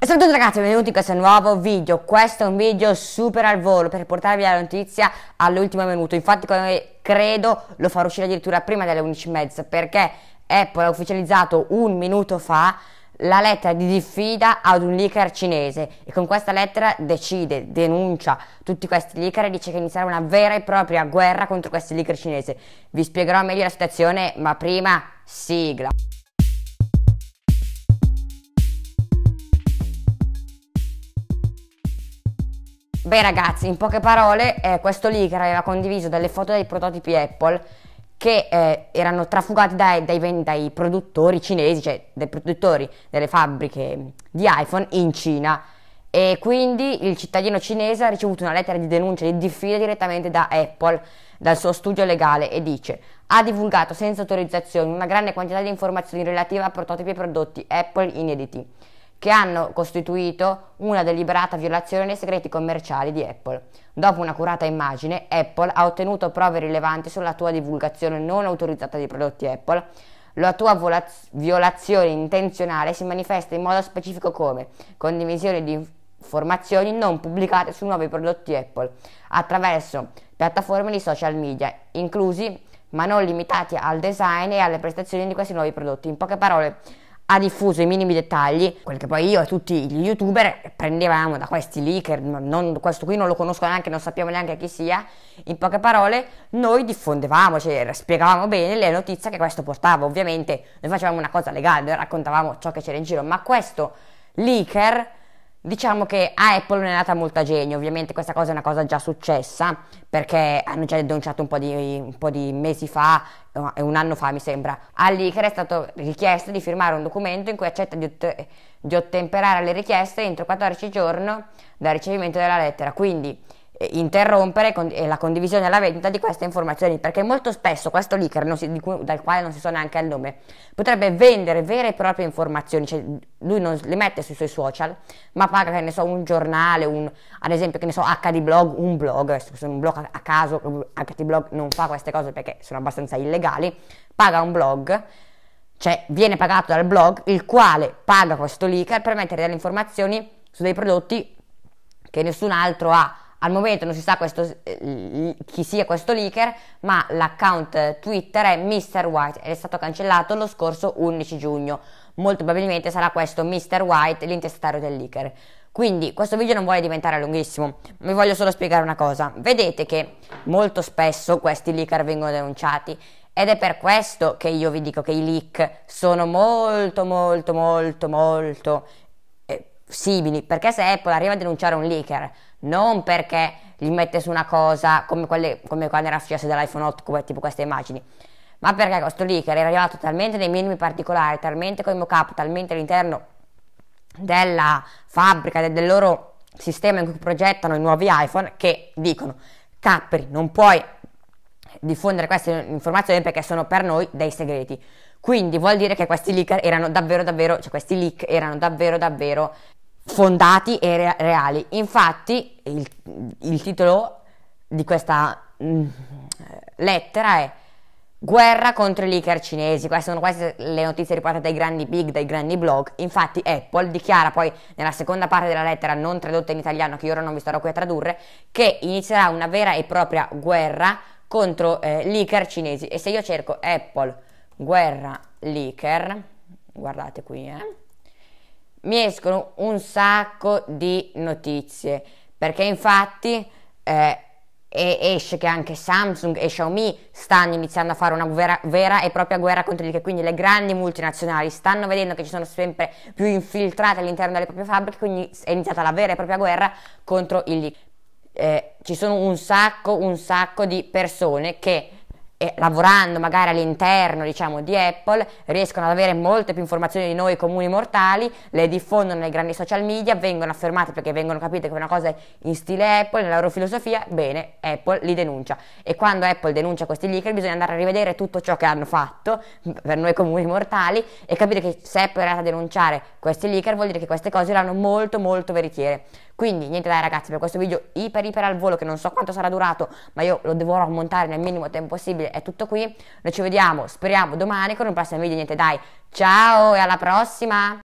E saluto ragazzi, benvenuti in questo nuovo video. Questo è un video super al volo per portarvi la notizia all'ultimo minuto. Infatti, come credo, lo farò uscire addirittura prima delle 11.30 perché Apple ha ufficializzato un minuto fa la lettera di diffida ad un leaker cinese e con questa lettera decide, denuncia tutti questi leaker e dice che inizierà una vera e propria guerra contro questi leaker cinese. Vi spiegherò meglio la situazione, ma prima sigla. Beh ragazzi, in poche parole, eh, questo leaker aveva condiviso delle foto dei prototipi Apple che eh, erano trafugati dai, dai, dai, produttori cinesi, cioè dai produttori delle fabbriche di iPhone in Cina. E quindi il cittadino cinese ha ricevuto una lettera di denuncia di diffida direttamente da Apple, dal suo studio legale, e dice ha divulgato senza autorizzazione una grande quantità di informazioni relative a prototipi e prodotti Apple inediti che hanno costituito una deliberata violazione dei segreti commerciali di Apple. Dopo una curata immagine, Apple ha ottenuto prove rilevanti sulla tua divulgazione non autorizzata di prodotti Apple. La tua violazione intenzionale si manifesta in modo specifico come condivisione di informazioni non pubblicate su nuovi prodotti Apple attraverso piattaforme di social media, inclusi ma non limitati al design e alle prestazioni di questi nuovi prodotti. In poche parole, ha diffuso i minimi dettagli, quel che poi io e tutti gli youtuber prendevamo da questi leaker, non, questo qui non lo conosco neanche, non sappiamo neanche chi sia, in poche parole noi diffondevamo, cioè spiegavamo bene le notizie che questo portava, ovviamente noi facevamo una cosa legale, noi raccontavamo ciò che c'era in giro, ma questo leaker Diciamo che a Apple non è nata molta genio, ovviamente questa cosa è una cosa già successa perché hanno già denunciato un po' di, un po di mesi fa, eh, un anno fa mi sembra, a è stato richiesto di firmare un documento in cui accetta di, ot- di ottemperare le richieste entro 14 giorni dal ricevimento della lettera. Quindi eh, interrompere con, la condivisione e la vendita di queste informazioni perché molto spesso questo leaker si, cui, dal quale non si so neanche il nome potrebbe vendere vere e proprie informazioni cioè lui non le mette sui suoi social ma paga che ne so un giornale un, ad esempio che ne so HD blog un blog un blog a caso HD blog non fa queste cose perché sono abbastanza illegali paga un blog cioè viene pagato dal blog il quale paga questo leaker per mettere delle informazioni su dei prodotti che nessun altro ha al momento non si sa questo, eh, chi sia questo leaker, ma l'account Twitter è Mr. White ed è stato cancellato lo scorso 11 giugno. Molto probabilmente sarà questo Mr. White l'intestario del leaker. Quindi questo video non vuole diventare lunghissimo, vi voglio solo spiegare una cosa. Vedete che molto spesso questi leaker vengono denunciati ed è per questo che io vi dico che i leak sono molto molto molto molto simili, perché se Apple arriva a denunciare un leaker, non perché gli mette su una cosa come, quelle, come quando era successo dell'iPhone 8, come, tipo queste immagini, ma perché questo leaker era arrivato talmente nei minimi particolari, talmente con i mock talmente all'interno della fabbrica, del, del loro sistema in cui progettano i nuovi iPhone, che dicono, Capri, non puoi diffondere queste informazioni perché sono per noi dei segreti. Quindi vuol dire che questi leak erano davvero davvero, cioè questi leak erano davvero davvero fondati e re- reali. Infatti il, il, titolo di questa mh, mm, lettera è Guerra contro i leaker cinesi, queste sono queste le notizie riportate dai grandi big, dai grandi blog. Infatti Apple dichiara poi nella seconda parte della lettera non tradotta in italiano, che io ora non vi starò qui a tradurre, che inizierà una vera e propria guerra contro eh, leaker cinesi. E se io cerco Apple guerra leaker, guardate qui, eh mi escono un sacco di notizie perché infatti eh, esce che anche Samsung e Xiaomi stanno iniziando a fare una vera, vera e propria guerra contro l'IKEA quindi le grandi multinazionali stanno vedendo che ci sono sempre più infiltrate all'interno delle proprie fabbriche quindi è iniziata la vera e propria guerra contro il eh, ci sono un sacco un sacco di persone che e lavorando magari all'interno diciamo, di Apple riescono ad avere molte più informazioni di noi comuni mortali, le diffondono nei grandi social media, vengono affermate perché vengono capite come una cosa in stile Apple, nella loro filosofia, bene, Apple li denuncia. E quando Apple denuncia questi leaker bisogna andare a rivedere tutto ciò che hanno fatto per noi comuni mortali e capire che se Apple è andata a denunciare questi leaker vuol dire che queste cose erano molto molto veritiere. Quindi niente dai ragazzi per questo video iper iper al volo che non so quanto sarà durato ma io lo devo montare nel minimo tempo possibile è tutto qui. Noi ci vediamo, speriamo, domani con un prossimo video. Niente, dai, ciao e alla prossima!